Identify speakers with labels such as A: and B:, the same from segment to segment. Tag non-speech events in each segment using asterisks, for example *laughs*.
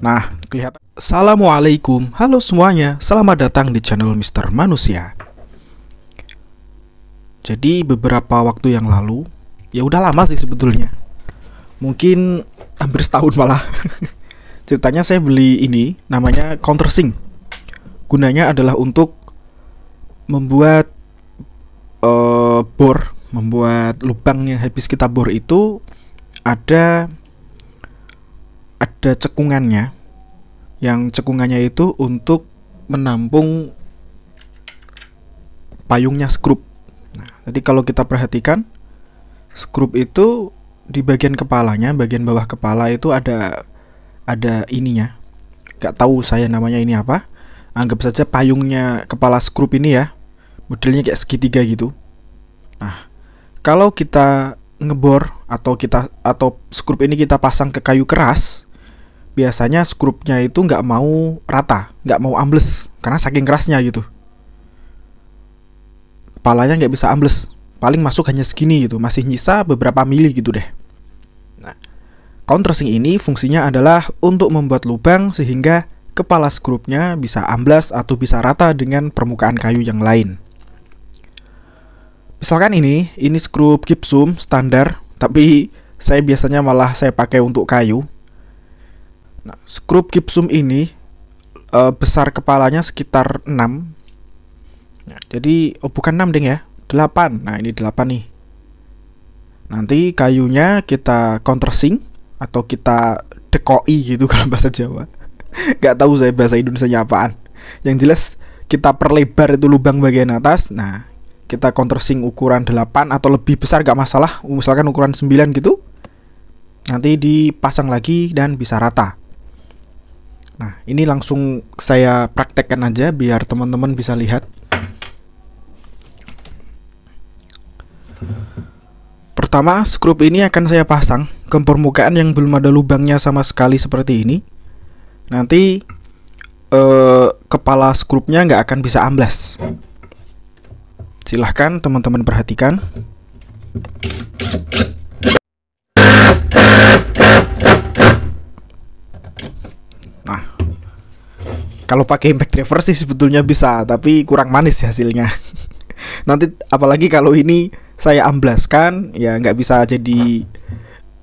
A: Nah, kelihatan. Assalamualaikum, halo semuanya, selamat datang di channel Mister Manusia. Jadi beberapa waktu yang lalu, ya udah lama sih sebetulnya. Mungkin hampir setahun malah. *laughs* Ceritanya saya beli ini, namanya countersink. Gunanya adalah untuk membuat uh, bor membuat lubang yang habis kita bor itu ada ada cekungannya yang cekungannya itu untuk menampung payungnya skrup. Nah, jadi kalau kita perhatikan skrup itu di bagian kepalanya, bagian bawah kepala itu ada ada ininya. Gak tahu saya namanya ini apa. Anggap saja payungnya kepala skrup ini ya. Modelnya kayak segitiga gitu. Nah, kalau kita ngebor atau kita atau skrup ini kita pasang ke kayu keras, biasanya skrupnya itu nggak mau rata, nggak mau ambles karena saking kerasnya gitu. Kepalanya nggak bisa ambles, paling masuk hanya segini gitu, masih nyisa beberapa mili gitu deh. Nah, countersink ini fungsinya adalah untuk membuat lubang sehingga kepala skrupnya bisa ambles atau bisa rata dengan permukaan kayu yang lain. Misalkan ini, ini skrup gypsum standar, tapi saya biasanya malah saya pakai untuk kayu. Nah, skrup gypsum ini e, besar kepalanya sekitar 6. Nah, jadi oh bukan 6 ding ya, 8. Nah, ini 8 nih. Nanti kayunya kita countersink atau kita dekoi gitu *laughs* kalau bahasa Jawa. Gak tahu saya bahasa Indonesia apaan. Yang jelas kita perlebar itu lubang bagian atas. Nah, kita countersink ukuran 8 atau lebih besar gak masalah misalkan ukuran 9 gitu nanti dipasang lagi dan bisa rata nah ini langsung saya praktekkan aja biar teman-teman bisa lihat pertama skrup ini akan saya pasang ke permukaan yang belum ada lubangnya sama sekali seperti ini nanti eh, kepala skrupnya nggak akan bisa amblas Silahkan teman-teman perhatikan. Nah, kalau pakai impact driver sih sebetulnya bisa, tapi kurang manis hasilnya. *laughs* Nanti apalagi kalau ini saya amblaskan, ya nggak bisa jadi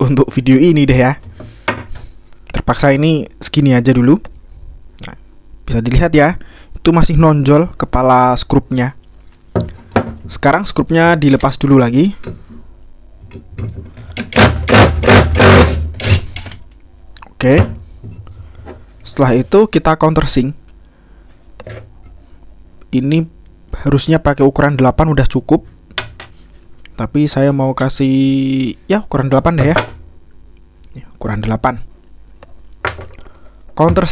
A: untuk video ini deh ya. Terpaksa ini segini aja dulu. Nah, bisa dilihat ya, itu masih nonjol kepala skrupnya. Sekarang skrupnya dilepas dulu lagi. Oke. Setelah itu kita countersink Ini harusnya pakai ukuran 8 udah cukup. Tapi saya mau kasih ya ukuran 8 deh ya. ya ukuran 8. Counter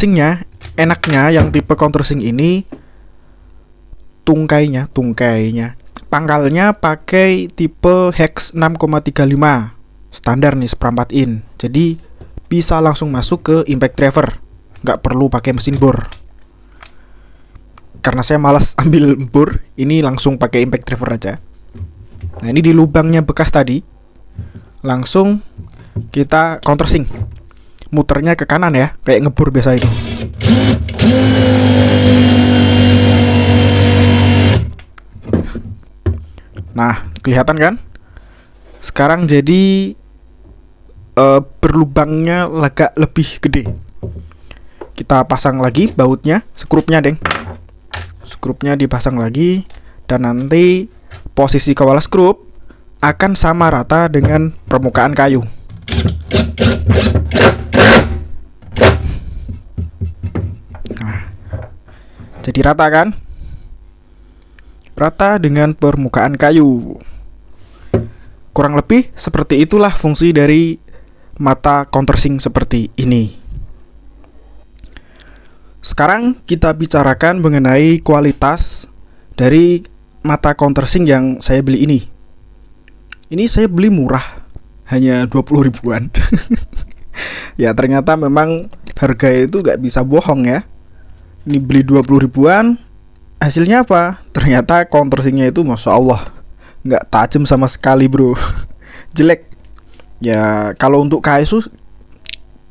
A: enaknya yang tipe counter ini tungkainya, tungkainya pangkalnya pakai tipe hex 6,35 standar nih seperempat in jadi bisa langsung masuk ke impact driver nggak perlu pakai mesin bor karena saya malas *laughs* ambil bor ini langsung pakai impact driver aja nah ini di lubangnya bekas tadi langsung kita countersink muternya ke kanan ya kayak ngebor biasa itu Nah, kelihatan kan? Sekarang jadi uh, berlubangnya agak lebih gede. Kita pasang lagi bautnya, skrupnya, Deng. Skrupnya dipasang lagi dan nanti posisi kawal skrup akan sama rata dengan permukaan kayu. Nah, jadi rata kan? rata dengan permukaan kayu. Kurang lebih seperti itulah fungsi dari mata countersink seperti ini. Sekarang kita bicarakan mengenai kualitas dari mata countersink yang saya beli ini. Ini saya beli murah, hanya 20 ribuan. *laughs* ya ternyata memang harga itu nggak bisa bohong ya. Ini beli 20 ribuan, hasilnya apa ternyata countersingnya itu masya Allah nggak tajam sama sekali bro *laughs* jelek ya kalau untuk kayu,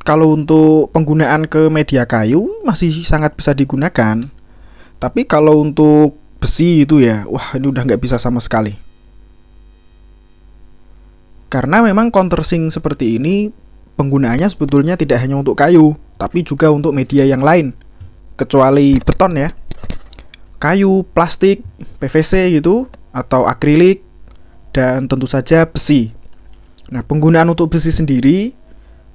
A: kalau untuk penggunaan ke media kayu masih sangat bisa digunakan tapi kalau untuk besi itu ya wah ini udah nggak bisa sama sekali karena memang countersink seperti ini penggunaannya sebetulnya tidak hanya untuk kayu, tapi juga untuk media yang lain, kecuali beton ya kayu, plastik, PVC gitu atau akrilik dan tentu saja besi. Nah, penggunaan untuk besi sendiri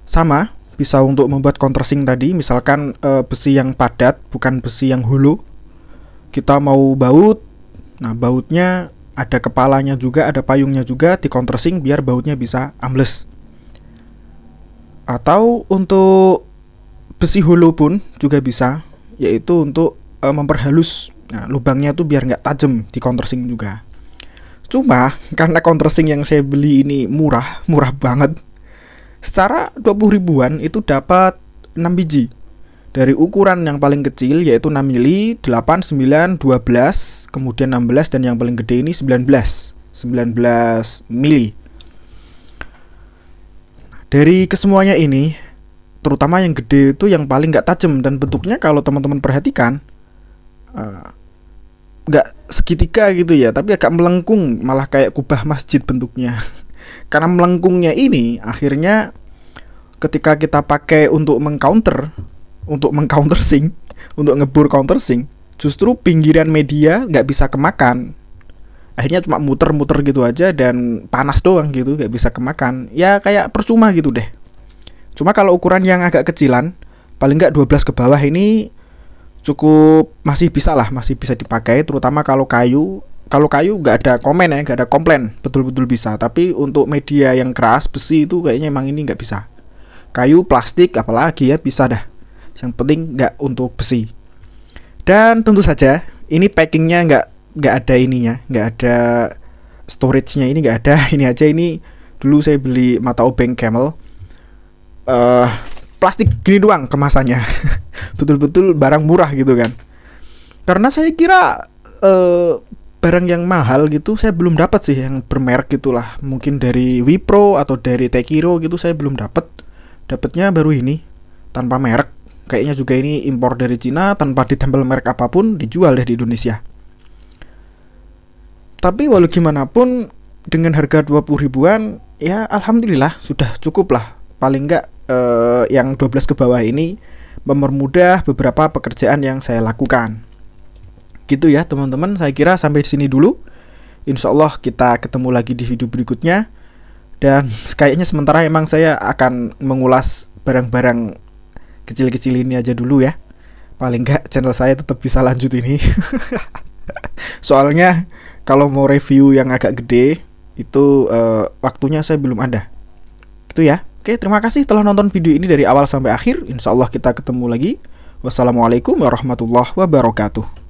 A: sama, bisa untuk membuat contrasting tadi, misalkan e, besi yang padat bukan besi yang hulu. Kita mau baut. Nah, bautnya ada kepalanya juga, ada payungnya juga di contrasting biar bautnya bisa ambles. Atau untuk besi hulu pun juga bisa, yaitu untuk e, memperhalus Nah, lubangnya tuh biar nggak tajam di countersink juga. Cuma *laughs* karena countersink yang saya beli ini murah, murah banget. Secara 20 ribuan itu dapat 6 biji. Dari ukuran yang paling kecil yaitu 6 mili, 8, 9, 12, kemudian 16 dan yang paling gede ini 19. 19 mili. Dari kesemuanya ini, terutama yang gede itu yang paling nggak tajam dan bentuknya kalau teman-teman perhatikan Ah, nggak uh, seketika gitu ya tapi agak melengkung malah kayak kubah masjid bentuknya *laughs* karena melengkungnya ini akhirnya ketika kita pakai untuk mengcounter untuk mengcounter sing untuk ngebur counter sing justru pinggiran media nggak bisa kemakan akhirnya cuma muter-muter gitu aja dan panas doang gitu nggak bisa kemakan ya kayak percuma gitu deh cuma kalau ukuran yang agak kecilan paling nggak 12 ke bawah ini cukup masih bisa lah masih bisa dipakai terutama kalau kayu kalau kayu nggak ada komen ya nggak ada komplain betul-betul bisa tapi untuk media yang keras besi itu kayaknya emang ini nggak bisa kayu plastik apalagi ya bisa dah yang penting nggak untuk besi dan tentu saja ini packingnya nggak nggak ada ininya nggak ada storage-nya ini nggak ada *laughs* ini aja ini dulu saya beli mata obeng camel uh, plastik gini doang kemasannya. *laughs* Betul-betul barang murah gitu kan. Karena saya kira eh, barang yang mahal gitu saya belum dapat sih yang bermerek gitulah. Mungkin dari Wipro atau dari Tekiro gitu saya belum dapat. Dapatnya baru ini tanpa merek. Kayaknya juga ini impor dari Cina tanpa ditempel merek apapun dijual deh di Indonesia. Tapi walau gimana pun dengan harga 20 ribuan ya alhamdulillah sudah cukup lah paling nggak Eh, yang yang 12 ke bawah ini mempermudah beberapa pekerjaan yang saya lakukan. Gitu ya teman-teman, saya kira sampai di sini dulu. Insya Allah kita ketemu lagi di video berikutnya. Dan *laughs* kayaknya sementara emang saya akan mengulas barang-barang kecil-kecil ini aja dulu ya. Paling nggak channel saya tetap bisa lanjut ini. *laughs* Soalnya kalau mau review yang agak gede itu uh, waktunya saya belum ada. Itu ya. Oke, terima kasih telah nonton video ini dari awal sampai akhir. Insya Allah kita ketemu lagi. Wassalamualaikum warahmatullahi wabarakatuh.